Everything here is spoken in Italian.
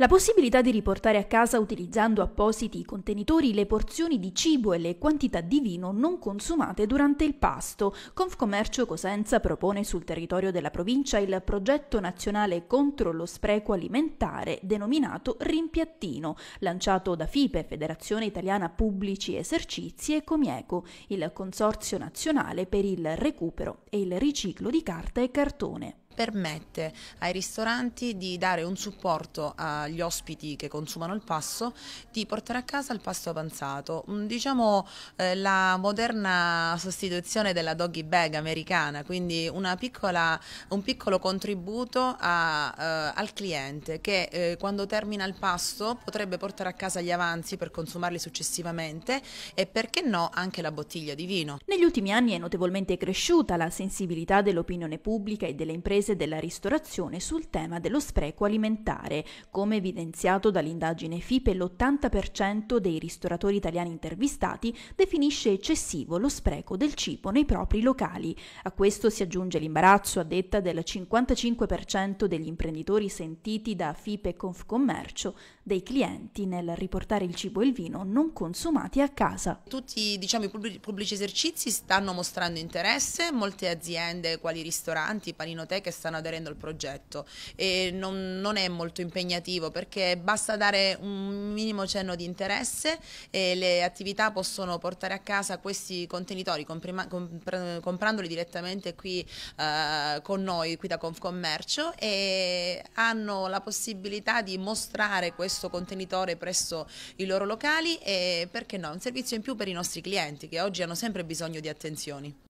La possibilità di riportare a casa utilizzando appositi contenitori le porzioni di cibo e le quantità di vino non consumate durante il pasto. Confcommercio Cosenza propone sul territorio della provincia il progetto nazionale contro lo spreco alimentare denominato Rimpiattino, lanciato da FIPE, Federazione Italiana Pubblici Esercizi e Comieco, il Consorzio Nazionale per il Recupero e il Riciclo di Carta e Cartone permette ai ristoranti di dare un supporto agli ospiti che consumano il pasto di portare a casa il pasto avanzato. Mm, diciamo eh, la moderna sostituzione della doggy bag americana, quindi piccola, un piccolo contributo a, eh, al cliente che eh, quando termina il pasto potrebbe portare a casa gli avanzi per consumarli successivamente e perché no anche la bottiglia di vino. Negli ultimi anni è notevolmente cresciuta la sensibilità dell'opinione pubblica e delle imprese Paese della Ristorazione sul tema dello spreco alimentare. Come evidenziato dall'indagine FIPE, l'80% dei ristoratori italiani intervistati definisce eccessivo lo spreco del cibo nei propri locali. A questo si aggiunge l'imbarazzo a detta del 55% degli imprenditori sentiti da FIPE Confcommercio dei clienti nel riportare il cibo e il vino non consumati a casa. Tutti diciamo, i pubblici esercizi stanno mostrando interesse, molte aziende quali ristoranti, paninoteche che stanno aderendo al progetto e non, non è molto impegnativo perché basta dare un minimo cenno di interesse e le attività possono portare a casa questi contenitori comprima, compr comprandoli direttamente qui eh, con noi, qui da Confcommercio e hanno la possibilità di mostrare questo contenitore presso i loro locali e perché no, un servizio in più per i nostri clienti che oggi hanno sempre bisogno di attenzioni.